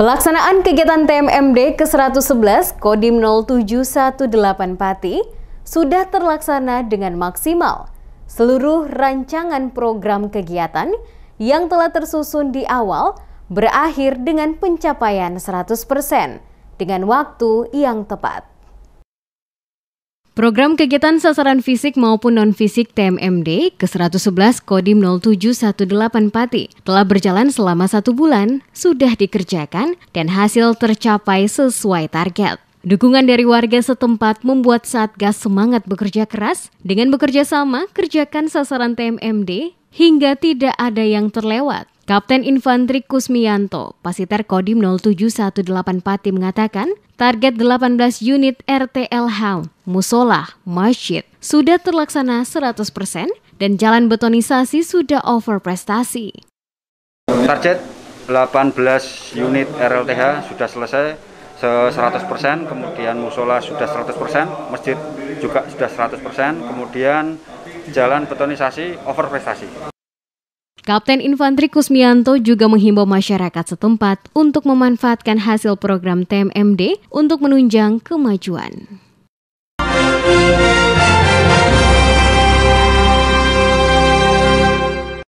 Pelaksanaan kegiatan TMMD ke-111 Kodim 0718 Pati sudah terlaksana dengan maksimal. Seluruh rancangan program kegiatan yang telah tersusun di awal berakhir dengan pencapaian 100% dengan waktu yang tepat. Program kegiatan sasaran fisik maupun non-fisik TMMD ke-111 Kodim 0718 Pati telah berjalan selama satu bulan, sudah dikerjakan, dan hasil tercapai sesuai target. Dukungan dari warga setempat membuat Satgas semangat bekerja keras dengan bekerja sama kerjakan sasaran TMMD hingga tidak ada yang terlewat. Kapten Infanteri Kusmianto, Pasiter Kodim 0718 Pati mengatakan, target 18 unit RTLH, musola, masjid sudah terlaksana 100% dan jalan betonisasi sudah over prestasi. Target 18 unit RLTH sudah selesai 100%, kemudian musola sudah 100%, masjid juga sudah 100%, kemudian jalan betonisasi over prestasi. Kapten Infantri Kusmianto juga menghimbau masyarakat setempat untuk memanfaatkan hasil program TMMD untuk menunjang kemajuan.